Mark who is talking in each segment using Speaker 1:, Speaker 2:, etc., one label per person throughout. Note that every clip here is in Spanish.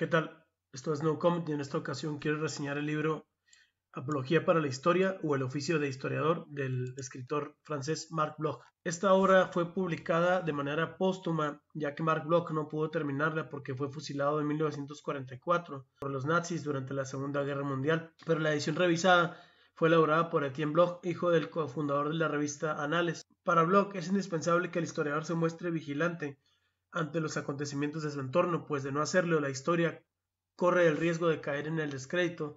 Speaker 1: ¿Qué tal? Esto es No Comment y en esta ocasión quiero reseñar el libro Apología para la Historia o El oficio de historiador del escritor francés Marc Bloch. Esta obra fue publicada de manera póstuma ya que Marc Bloch no pudo terminarla porque fue fusilado en 1944 por los nazis durante la Segunda Guerra Mundial, pero la edición revisada fue elaborada por Etienne Bloch, hijo del cofundador de la revista Anales. Para Bloch es indispensable que el historiador se muestre vigilante ante los acontecimientos de su entorno, pues de no hacerlo la historia corre el riesgo de caer en el descrédito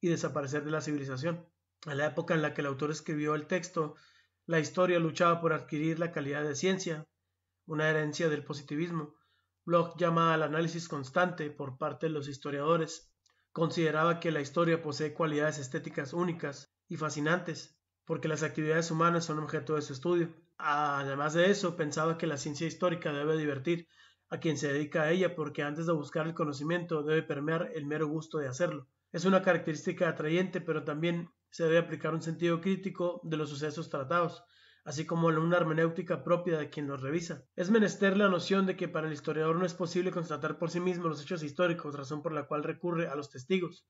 Speaker 1: y desaparecer de la civilización. A la época en la que el autor escribió el texto, la historia luchaba por adquirir la calidad de ciencia, una herencia del positivismo. Bloch llamaba al análisis constante por parte de los historiadores. Consideraba que la historia posee cualidades estéticas únicas y fascinantes, porque las actividades humanas son objeto de su estudio. Además de eso, pensaba que la ciencia histórica debe divertir a quien se dedica a ella, porque antes de buscar el conocimiento debe permear el mero gusto de hacerlo. Es una característica atrayente, pero también se debe aplicar un sentido crítico de los sucesos tratados, así como una hermenéutica propia de quien los revisa. Es menester la noción de que para el historiador no es posible constatar por sí mismo los hechos históricos, razón por la cual recurre a los testigos,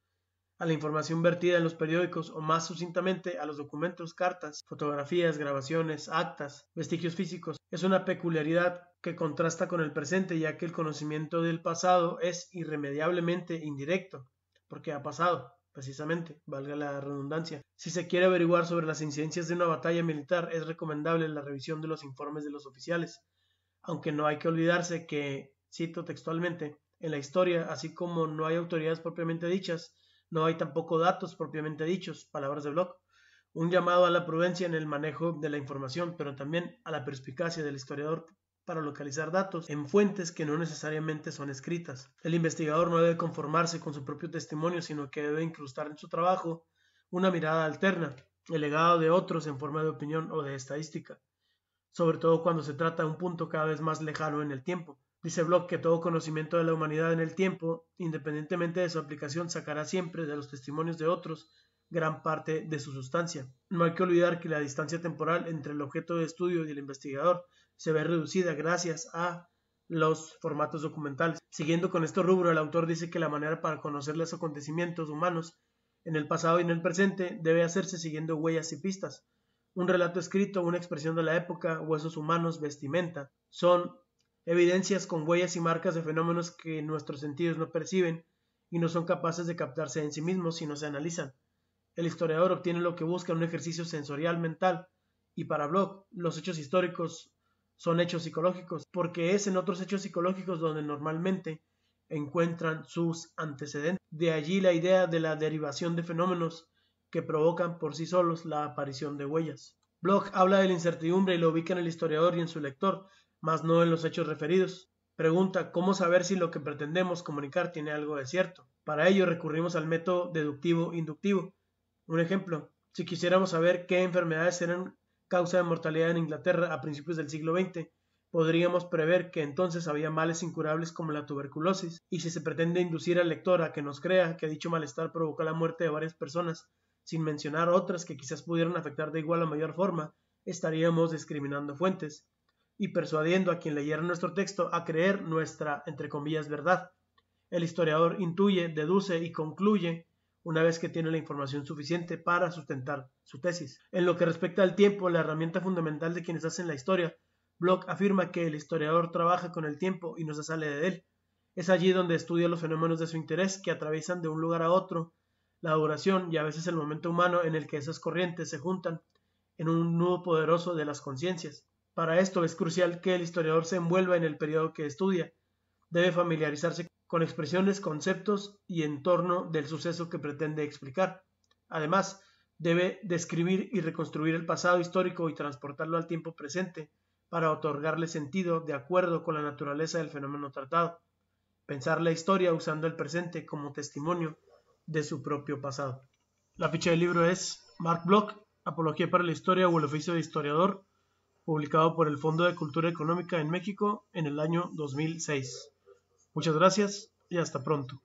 Speaker 1: a la información vertida en los periódicos o más sucintamente a los documentos, cartas, fotografías, grabaciones, actas, vestigios físicos, es una peculiaridad que contrasta con el presente ya que el conocimiento del pasado es irremediablemente indirecto, porque ha pasado, precisamente, valga la redundancia. Si se quiere averiguar sobre las incidencias de una batalla militar, es recomendable la revisión de los informes de los oficiales, aunque no hay que olvidarse que, cito textualmente, en la historia, así como no hay autoridades propiamente dichas, no hay tampoco datos propiamente dichos, palabras de blog, Un llamado a la prudencia en el manejo de la información, pero también a la perspicacia del historiador para localizar datos en fuentes que no necesariamente son escritas. El investigador no debe conformarse con su propio testimonio, sino que debe incrustar en su trabajo una mirada alterna, el legado de otros en forma de opinión o de estadística, sobre todo cuando se trata de un punto cada vez más lejano en el tiempo. Dice Bloch que todo conocimiento de la humanidad en el tiempo, independientemente de su aplicación, sacará siempre de los testimonios de otros gran parte de su sustancia. No hay que olvidar que la distancia temporal entre el objeto de estudio y el investigador se ve reducida gracias a los formatos documentales. Siguiendo con este rubro, el autor dice que la manera para conocer los acontecimientos humanos en el pasado y en el presente debe hacerse siguiendo huellas y pistas. Un relato escrito, una expresión de la época, huesos humanos, vestimenta, son evidencias con huellas y marcas de fenómenos que nuestros sentidos no perciben y no son capaces de captarse en sí mismos si no se analizan. El historiador obtiene lo que busca en un ejercicio sensorial mental, y para Bloch los hechos históricos son hechos psicológicos, porque es en otros hechos psicológicos donde normalmente encuentran sus antecedentes. De allí la idea de la derivación de fenómenos que provocan por sí solos la aparición de huellas. Bloch habla de la incertidumbre y lo ubica en el historiador y en su lector, mas no en los hechos referidos. Pregunta, ¿cómo saber si lo que pretendemos comunicar tiene algo de cierto? Para ello recurrimos al método deductivo-inductivo. Un ejemplo, si quisiéramos saber qué enfermedades eran causa de mortalidad en Inglaterra a principios del siglo XX, podríamos prever que entonces había males incurables como la tuberculosis, y si se pretende inducir al lector a que nos crea que dicho malestar provocó la muerte de varias personas, sin mencionar otras que quizás pudieran afectar de igual o mayor forma, estaríamos discriminando fuentes y persuadiendo a quien leyera nuestro texto a creer nuestra, entre comillas, verdad. El historiador intuye, deduce y concluye una vez que tiene la información suficiente para sustentar su tesis. En lo que respecta al tiempo, la herramienta fundamental de quienes hacen la historia, Bloch afirma que el historiador trabaja con el tiempo y no se sale de él. Es allí donde estudia los fenómenos de su interés que atraviesan de un lugar a otro, la duración y a veces el momento humano en el que esas corrientes se juntan en un nudo poderoso de las conciencias. Para esto es crucial que el historiador se envuelva en el periodo que estudia. Debe familiarizarse con expresiones, conceptos y entorno del suceso que pretende explicar. Además, debe describir y reconstruir el pasado histórico y transportarlo al tiempo presente para otorgarle sentido de acuerdo con la naturaleza del fenómeno tratado. Pensar la historia usando el presente como testimonio de su propio pasado. La ficha del libro es Mark Bloch, Apología para la Historia o el oficio de historiador, publicado por el Fondo de Cultura Económica en México en el año 2006. Muchas gracias y hasta pronto.